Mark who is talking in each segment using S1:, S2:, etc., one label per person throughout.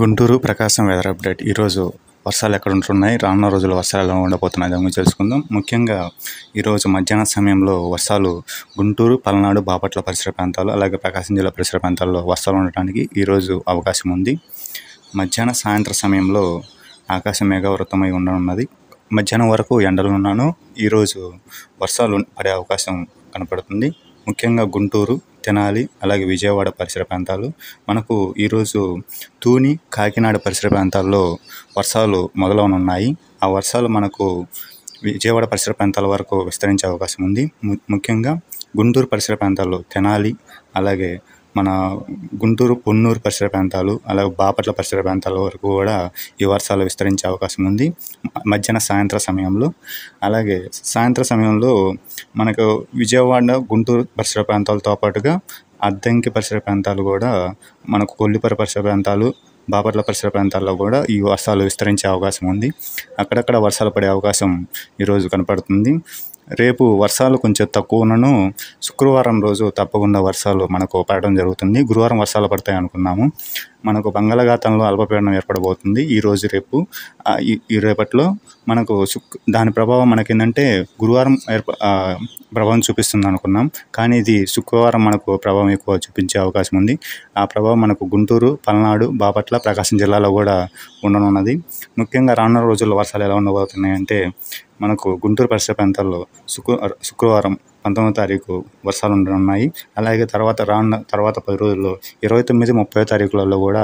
S1: గుంటూరు ప్రకాశం weather update ఈరోజు వర్షాలు ఎక్కడ ఉంటున్నాయి రానున్న రోజుల్లో వర్షాలు ఎలా ఉండబోతున్నాయి దాని గురించి తెలుసుకుందాం ముఖ్యంగా ఈరోజు మధ్యాహ్న సమయంలో వర్షాలు గుంటూరు పల్నాడు బాపట్ల పరిసర ప్రాంతాలు అలాగే ప్రకాశం జిల్లా పరిసర ప్రాంతాల్లో వర్షాలు ఉండటానికి ఈరోజు అవకాశం ఉంది మధ్యాహ్న సాయంత్రం సమయంలో ఆకాశం మేఘావృతమై ఉండనున్నది మధ్యాహ్నం వరకు ఎండలు ఉన్నాను ఈరోజు వర్షాలు పడే అవకాశం కనపడుతుంది ముఖ్యంగా గుంటూరు తెనాలి అలాగే విజయవాడ పరిసర ప్రాంతాలు మనకు ఈరోజు తూని కాకినాడ పరిసర ప్రాంతాల్లో వర్షాలు మొదలవనున్నాయి ఆ వర్షాలు మనకు విజయవాడ పరిసర ప్రాంతాల వరకు విస్తరించే అవకాశం ఉంది ముఖ్యంగా గుంటూరు పరిసర ప్రాంతాల్లో తెనాలి అలాగే మన గుంటూరు పొన్నూరు పరిసర ప్రాంతాలు అలాగే బాపట్ల పరిసర ప్రాంతాల వరకు కూడా ఈ వర్షాలు విస్తరించే అవకాశం ఉంది మధ్యాహ్న సాయంత్ర సమయంలో అలాగే సాయంత్ర సమయంలో మనకు విజయవాడ గుంటూరు పరిసర ప్రాంతాలతో పాటుగా అద్దంకి పరిసర ప్రాంతాలు కూడా మనకు కొల్లిపర పరిసర ప్రాంతాలు బాపట్ల పరిసర ప్రాంతాల్లో కూడా ఈ వర్షాలు విస్తరించే అవకాశం ఉంది అక్కడక్కడ వర్షాలు పడే అవకాశం ఈరోజు కనపడుతుంది రేపు వర్షాలు కొంచెం తక్కువనను శుక్రవారం రోజు తప్పకుండా వర్షాలు మనకు పడడం జరుగుతుంది గురువారం వర్షాలు పడతాయి అనుకున్నాము మనకు బంగాళాఖాతంలో అల్పపీడనం ఏర్పడబోతుంది ఈ రోజు రేపు ఈ రేపట్లో మనకు దాని ప్రభావం మనకి ఏంటంటే గురువారం ఏర్ప ప్రభావం చూపిస్తుంది అనుకున్నాం కానీ ఇది శుక్రవారం మనకు ప్రభావం ఎక్కువ చూపించే అవకాశం ఉంది ఆ ప్రభావం మనకు గుంటూరు పల్నాడు బాపట్ల ప్రకాశం జిల్లాలో కూడా ఉండనున్నది ముఖ్యంగా రానున్న రోజుల్లో వర్షాలు ఎలా ఉండబోతున్నాయి అంటే మనకు గుంటూరు పరిసర ప్రాంతాల్లో శుక్ర శుక్రవారం పంతొమ్మిదో తారీఖు వర్షాలు ఉండనున్నాయి అలాగే తర్వాత రానున్న తర్వాత పది రోజుల్లో ఇరవై తొమ్మిది ముప్పై తారీఖులలో కూడా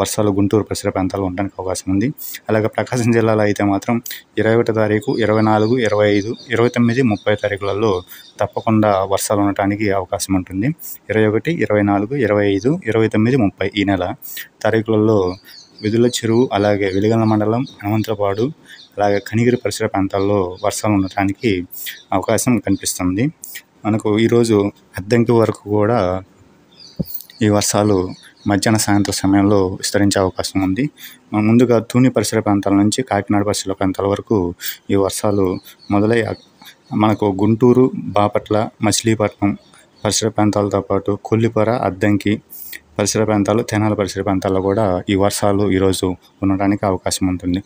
S1: వర్షాలు గుంటూరు పరిసర ప్రాంతాల్లో ఉండడానికి అవకాశం ఉంది అలాగే ప్రకాశం జిల్లాలో అయితే మాత్రం ఇరవై ఒకటి తారీఖు ఇరవై నాలుగు ఇరవై ఐదు ఇరవై తొమ్మిది ముప్పై తారీఖులలో తప్పకుండా వర్షాలు ఉండటానికి అవకాశం ఉంటుంది ఇరవై ఒకటి ఇరవై నాలుగు ఇరవై ఐదు ఇరవై తొమ్మిది ముప్పై ఈ నెల తారీఖులలో వెదుల చెరువు అలాగే వెలిగల మండలం హనుమంతపాడు అలాగే కనిగిరి పరిసర ప్రాంతాల్లో వర్షాలు ఉండటానికి అవకాశం కనిపిస్తుంది మనకు ఈరోజు అద్దంకి వరకు కూడా ఈ వర్షాలు మధ్యాహ్న సాయంత్రం సమయంలో విస్తరించే అవకాశం ఉంది ముందుగా తూని పరిసర ప్రాంతాల నుంచి కాకినాడ పరిసర ప్రాంతాల వరకు ఈ వర్షాలు మొదలై మనకు గుంటూరు బాపట్ల మచిలీపట్నం పరిసర ప్రాంతాలతో పాటు కొల్లిపొర అద్దంకి పరిసర ప్రాంతాలు తెనాల పరిసర ప్రాంతాల్లో కూడా ఈ వర్షాలు ఈరోజు ఉండడానికి అవకాశం ఉంటుంది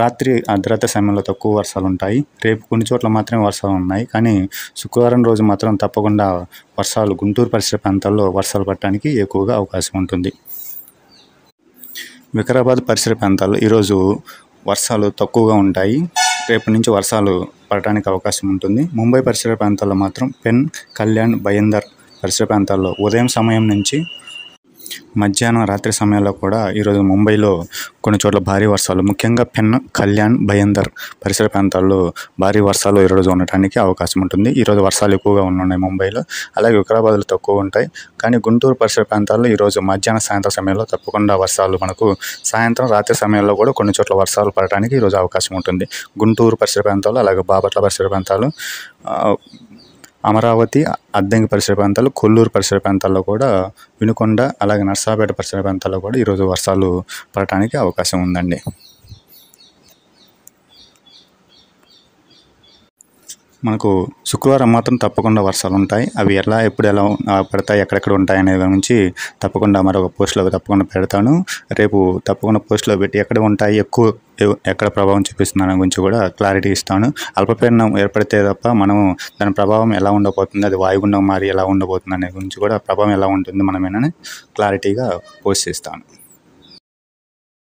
S1: రాత్రి అర్ధరాత్రి సమయంలో తక్కువ వర్షాలు ఉంటాయి రేపు కొన్ని చోట్ల మాత్రమే వర్షాలు ఉన్నాయి కానీ శుక్రవారం రోజు మాత్రం తప్పకుండా వర్షాలు గుంటూరు పరిసర ప్రాంతాల్లో వర్షాలు పడటానికి ఎక్కువగా అవకాశం ఉంటుంది వికారాబాద్ పరిసర ప్రాంతాల్లో ఈరోజు వర్షాలు తక్కువగా ఉంటాయి రేపు నుంచి వర్షాలు పడటానికి అవకాశం ఉంటుంది ముంబై పరిసర ప్రాంతాల్లో మాత్రం పెన్ కళ్యాణ్ భయందర్ పరిసర ప్రాంతాల్లో ఉదయం సమయం నుంచి మధ్యాహ్నం రాత్రి సమయంలో కూడా ఈరోజు ముంబైలో కొన్ని చోట్ల భారీ వర్షాలు ముఖ్యంగా పెన్ కళ్యాణ్ భయందర్ పరిసర ప్రాంతాల్లో భారీ వర్షాలు ఈరోజు ఉండటానికి అవకాశం ఉంటుంది ఈరోజు వర్షాలు ఎక్కువగా ఉన్నాయి ముంబైలో అలాగే వికారాబాద్లో తక్కువ ఉంటాయి కానీ గుంటూరు పరిసర ప్రాంతాల్లో ఈరోజు మధ్యాహ్నం సాయంత్రం సమయంలో తప్పకుండా వర్షాలు మనకు సాయంత్రం రాత్రి సమయంలో కూడా కొన్ని చోట్ల వర్షాలు పడటానికి ఈరోజు అవకాశం ఉంటుంది గుంటూరు పరిసర ప్రాంతాలు అలాగే బాపట్ల పరిసర ప్రాంతాలు అమరావతి అద్దెంగి పరిసర ప్రాంతాలు కొల్లూరు పరిసర ప్రాంతాల్లో కూడా వినుకొండ అలాగే నర్సాపేట పరిసర ప్రాంతాల్లో కూడా ఈరోజు వర్షాలు పడటానికి అవకాశం ఉందండి మనకు శుక్రవారం మాత్రం తప్పకుండా వర్షాలు ఉంటాయి అవి ఎలా ఎప్పుడు ఎలా పడతాయి ఎక్కడెక్కడ ఉంటాయి అనే గురించి తప్పకుండా మరొక పోస్ట్లో తప్పకుండా పెడతాను రేపు తప్పకుండా పోస్ట్లో పెట్టి ఎక్కడ ఉంటాయి ఎక్కువ ఎక్కడ ప్రభావం చూపిస్తుందనే గురించి కూడా క్లారిటీ ఇస్తాను అల్పపీడనం ఏర్పడితే తప్ప మనము దాని ప్రభావం ఎలా ఉండబోతుంది అది వాయుగుండం మారి ఎలా ఉండబోతుంది అనే గురించి కూడా ప్రభావం ఎలా ఉంటుంది మనమేనని క్లారిటీగా పోస్ట్ చేస్తాను